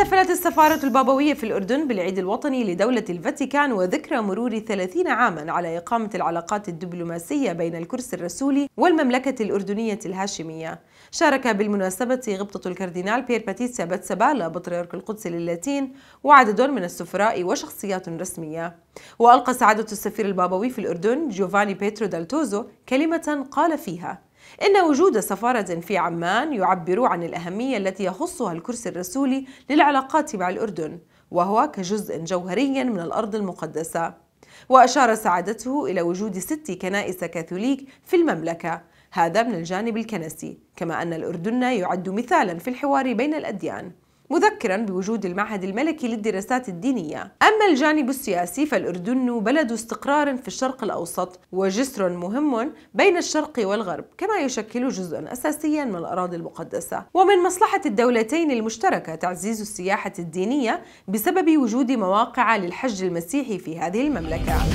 احتفلت السفارة البابوية في الأردن بالعيد الوطني لدولة الفاتيكان وذكرى مرور 30 عاما على إقامة العلاقات الدبلوماسية بين الكرسي الرسولي والمملكة الأردنية الهاشمية شارك بالمناسبة غبطة الكاردينال بير باتيسيا باتسابالا بطريرك القدس اللاتين وعدد من السفراء وشخصيات رسمية وألقى سعادة السفير البابوي في الأردن جوفاني بيترو دالتوزو كلمة قال فيها إن وجود سفارة في عمان يعبر عن الأهمية التي يخصها الكرسي الرسولي للعلاقات مع الأردن وهو كجزء جوهري من الأرض المقدسة وأشار سعادته إلى وجود ست كنائس كاثوليك في المملكة هذا من الجانب الكنسي كما أن الأردن يعد مثالا في الحوار بين الأديان مذكرا بوجود المعهد الملكي للدراسات الدينية أما الجانب السياسي فالأردن بلد استقرار في الشرق الأوسط وجسر مهم بين الشرق والغرب كما يشكل جزءا أساسيا من الأراضي المقدسة ومن مصلحة الدولتين المشتركة تعزيز السياحة الدينية بسبب وجود مواقع للحج المسيحي في هذه المملكة